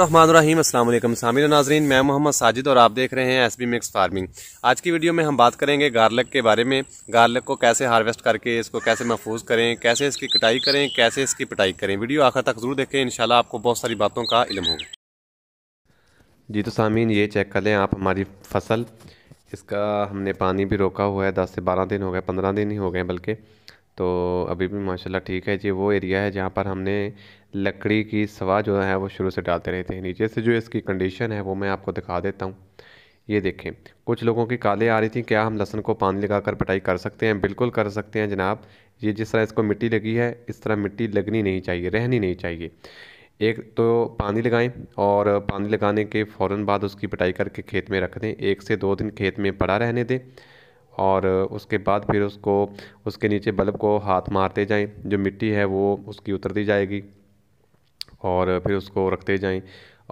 रहीम अस्सलाम सामिर नाजरीन मैं मोहम्मद साजिद और आप देख रहे हैं एस बी मिक्स फार्मिंग आज की वीडियो में हम बात करेंगे गार्लिक के बारे में गार्लिक को कैसे हार्वेस्ट करके इसको कैसे महफूज करें कैसे इसकी कटाई करें कैसे इसकी पिटाई करें वीडियो आखिर तक ज़रूर देखें इंशाल्लाह आपको बहुत सारी बातों का इलम होगा जी तो सामीन ये चेक कर लें आप हमारी फसल इसका हमने पानी भी रोका हुआ है दस से बारह दिन हो गए पंद्रह दिन ही हो गए बल्कि तो अभी भी माशाल्लाह ठीक है जी वो एरिया है जहाँ पर हमने लकड़ी की सवा जो है वो शुरू से डालते रहे थे नीचे से जो इसकी कंडीशन है वो मैं आपको दिखा देता हूँ ये देखें कुछ लोगों की काले आ रही थी क्या हम लहसन को पानी लगा कर पिटाई कर सकते हैं बिल्कुल कर सकते हैं जनाब ये जिस तरह इसको मिट्टी लगी है इस तरह मिट्टी लगनी नहीं चाहिए रहनी नहीं चाहिए एक तो पानी लगाएं और पानी लगाने के फ़ौर बाद उसकी पटाई करके खेत में रख दें एक से दो दिन खेत में पड़ा रहने दें और उसके बाद फिर उसको उसके नीचे बल्ब को हाथ मारते जाएं जो मिट्टी है वो उसकी उतरती जाएगी और फिर उसको रखते जाएं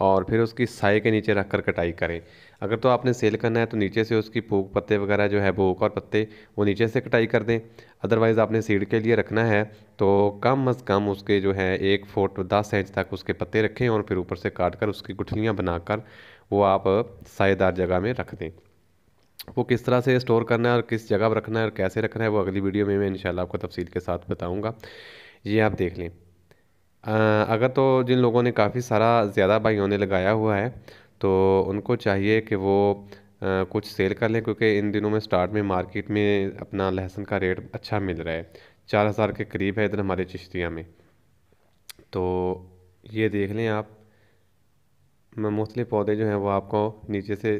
और फिर उसकी साई के नीचे रख कर कटाई करें अगर तो आपने सेल करना है तो नीचे से उसकी भूख पत्ते वगैरह जो है भूख और पत्ते वो नीचे से कटाई कर दें अदरवाइज़ आपने सीड के लिए रखना है तो कम अज़ कम उसके जो है एक फुट दस इंच तक उसके पत्ते रखें और फिर ऊपर से काट कर उसकी गुठलियाँ बनाकर वो आप सायेदार जगह में रख दें वो किस तरह से स्टोर करना है और किस जगह पर रखना है और कैसे रखना है वो अगली वीडियो में मैं इन आपको तफसील के साथ बताऊँगा ये आप देख लें अगर तो जिन लोगों ने काफ़ी सारा ज़्यादा बाई होने लगाया हुआ है तो उनको चाहिए कि वो आ, कुछ सेल कर लें क्योंकि इन दिनों में स्टार्ट में मार्केट में अपना लहसुन का रेट अच्छा मिल रहा है चार हज़ार के करीब है इधर हमारे चिश्तियाँ में तो ये देख लें आप मैं मोस्टली पौधे जो हैं वो आपको नीचे से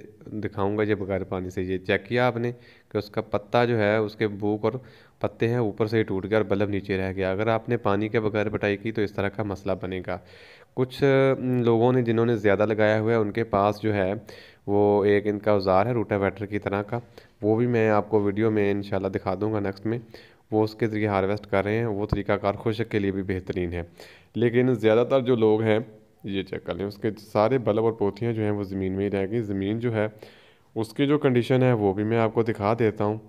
दिखाऊंगा ये बगैर पानी से ये चेक किया आपने कि उसका पत्ता जो है उसके बूक और पत्ते हैं ऊपर से ही टूट गया और बल्ब नीचे रह गया अगर आपने पानी के बगैर पटाई की तो इस तरह का मसला बनेगा कुछ लोगों ने जिन्होंने ज़्यादा लगाया हुआ है उनके पास जो है वो एक इनका औजार है रोटावेटर की तरह का वो भी मैं आपको वीडियो में इन दिखा दूँगा नेक्स्ट में वो उसके ज़रिए हारवेस्ट कर रहे हैं वो तरीकाकार खुशक के लिए भी बेहतरीन है लेकिन ज़्यादातर जो लोग हैं ये चेक कर लें उसके सारे बल्ब और पोथियाँ जो हैं वो ज़मीन में ही रहेंगी ज़मीन जो है उसकी जो कंडीशन है वो भी मैं आपको दिखा देता हूँ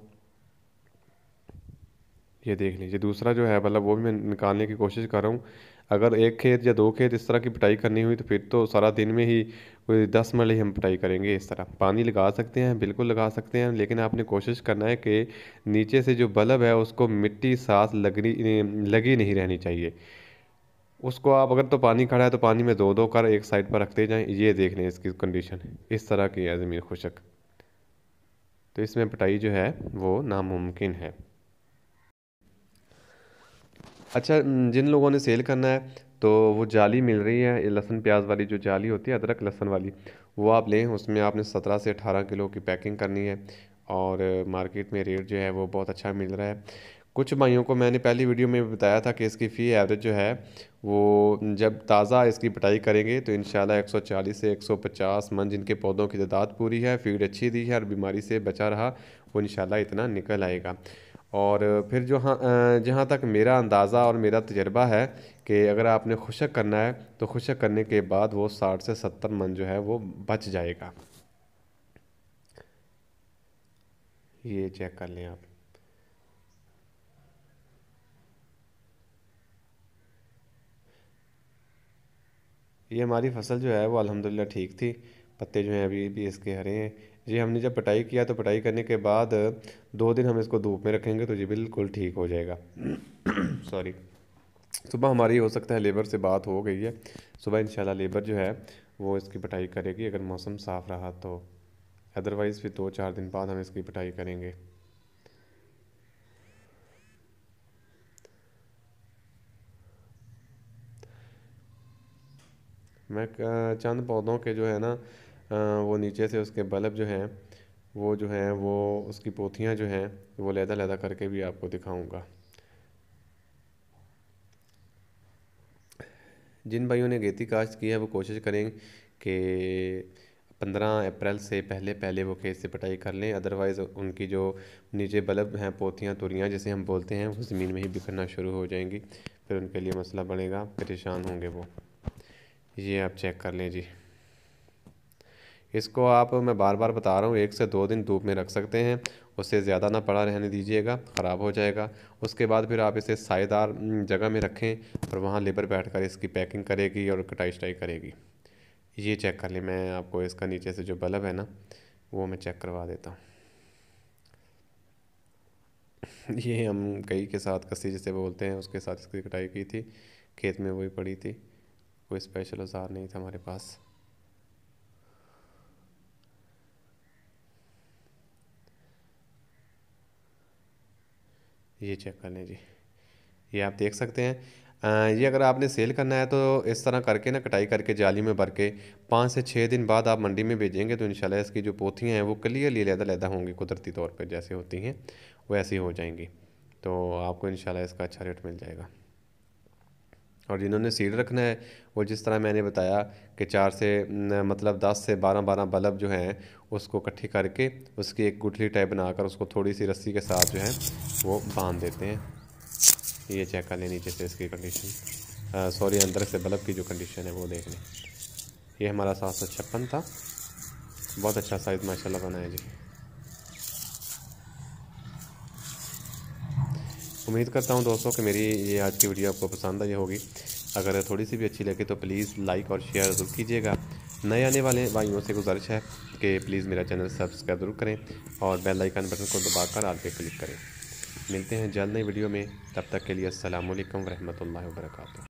ये देख लीजिए दूसरा जो है बल्ब वो भी मैं निकालने की कोशिश कर रहा हूँ अगर एक खेत या दो खेत इस तरह की पटाई करनी हुई तो फिर तो सारा दिन में ही कोई दस मरल ही हम पटाई करेंगे इस तरह पानी लगा सकते हैं बिल्कुल लगा सकते हैं लेकिन आपने कोशिश करना है कि नीचे से जो बल्ब है उसको मिट्टी सांस लगनी लगी नहीं रहनी चाहिए उसको आप अगर तो पानी खड़ा है तो पानी में दो दो कर एक साइड पर रखते जाएं ये देख लें इसकी कंडीशन इस तरह की है ज़मीन खुशक तो इसमें पटाई जो है वो नामुमकिन है अच्छा जिन लोगों ने सेल करना है तो वो जाली मिल रही है लहसुन प्याज वाली जो जाली होती है अदरक लहसुन वाली वो आप लें उसमें आपने सत्रह से अठारह किलो की पैकिंग करनी है और मार्केट में रेट जो है वो बहुत अच्छा मिल रहा है कुछ भाइयों को मैंने पहली वीडियो में बताया था कि इसकी फ़ी एवरेज जो है वो जब ताज़ा इसकी पटाई करेंगे तो इन 140 से 150 मन जिनके पौधों की तादाद पूरी है फीड अच्छी दी है और बीमारी से बचा रहा वो इन इतना निकल आएगा और फिर जो हाँ जहाँ तक मेरा अंदाज़ा और मेरा तजर्बा है कि अगर आपने खुशक करना है तो खुशक करने के बाद वो साठ से सत्तर मन जो है वो बच जाएगा ये चेक कर लें आप ये हमारी फसल जो है वो अलहमदिल्ला ठीक थी पत्ते जो हैं अभी भी इसके हरे हैं ये हमने जब पटाई किया तो पटाई करने के बाद दो दिन हम इसको धूप में रखेंगे तो ये बिल्कुल ठीक हो जाएगा सॉरी सुबह हमारी हो सकता है लेबर से बात हो गई है सुबह इंशाल्लाह लेबर जो है वो इसकी पटाई करेगी अगर मौसम साफ़ रहा तो अदरवाइज़ फिर दो तो चार दिन बाद हम इसकी पटाई करेंगे मैं चंद पौधों के जो है ना वो नीचे से उसके बल्ब जो हैं वो जो हैं वो उसकी पोथियाँ जो हैं वो लैदा लैदा करके भी आपको दिखाऊंगा जिन भाइयों ने गेती काश्त की है वो कोशिश करें कि पंद्रह अप्रैल से पहले पहले वो खेत से पटाई कर लें अदरवाइज़ उनकी जो नीचे बल्ब हैं पोथियाँ तुरियाँ जिसे हम बोलते हैं वो ज़मीन में ही बिखरना शुरू हो जाएंगी फिर उनके लिए मसला बढ़ेगा परेशान होंगे वो ये आप चेक कर लें जी इसको आप मैं बार बार बता रहा हूँ एक से दो दिन धूप में रख सकते हैं उससे ज़्यादा ना पड़ा रहने दीजिएगा ख़राब हो जाएगा उसके बाद फिर आप इसे सायेदार जगह में रखें और वहाँ लेबर बैठ कर इसकी पैकिंग करेगी और कटाई शटाई करेगी ये चेक कर लें मैं आपको इसका नीचे से जो बल्ब है ना वो मैं चेक करवा देता हूँ ये हम कई के साथ कसी जैसे बोलते हैं उसके साथ इसकी कटाई की थी खेत में वही पड़ी थी कोई स्पेशल औजार नहीं था हमारे पास ये चेक कर लें जी ये आप देख सकते हैं ये अगर आपने सेल करना है तो इस तरह करके ना कटाई करके जाली में भर के पाँच से छः दिन बाद आप मंडी में भेजेंगे तो इनशाला इसकी जो पोथियाँ हैं वो क्लियरली लहदा लहदा होंगी कुदरती तौर पर जैसे होती हैं वैसी हो जाएंगी तो आपको इनशाला इसका अच्छा रेट मिल जाएगा और जिन्होंने सीड रखना है वो जिस तरह मैंने बताया कि चार से न, मतलब दस से बारह बारह बल्ब जो हैं उसको इकट्ठे करके उसकी एक गुठली टाइप बनाकर उसको थोड़ी सी रस्सी के साथ जो है वो बांध देते हैं ये चेक कर लें नीचे से इसकी कंडीशन सॉरी अंदर से बल्ब की जो कंडीशन है वो देख लें ये हमारा सात सौ छप्पन था बहुत अच्छा साइज़ माशाल्लाह बनाया जी उम्मीद करता हूँ दोस्तों कि मेरी ये आज की वीडियो आपको पसंद आई होगी अगर थोड़ी सी भी अच्छी लगे तो प्लीज़ लाइक और शेयर ज़रूर कीजिएगा नए आने वाले भाइयों से गुजारिश है कि प्लीज़ मेरा चैनल सब्सक्राइब ज़रूर करें और बेल आइकन बटन को दबा आल आगे क्लिक करें मिलते हैं जल्द नई वीडियो में तब तक के लिए असल वरहमल वर्का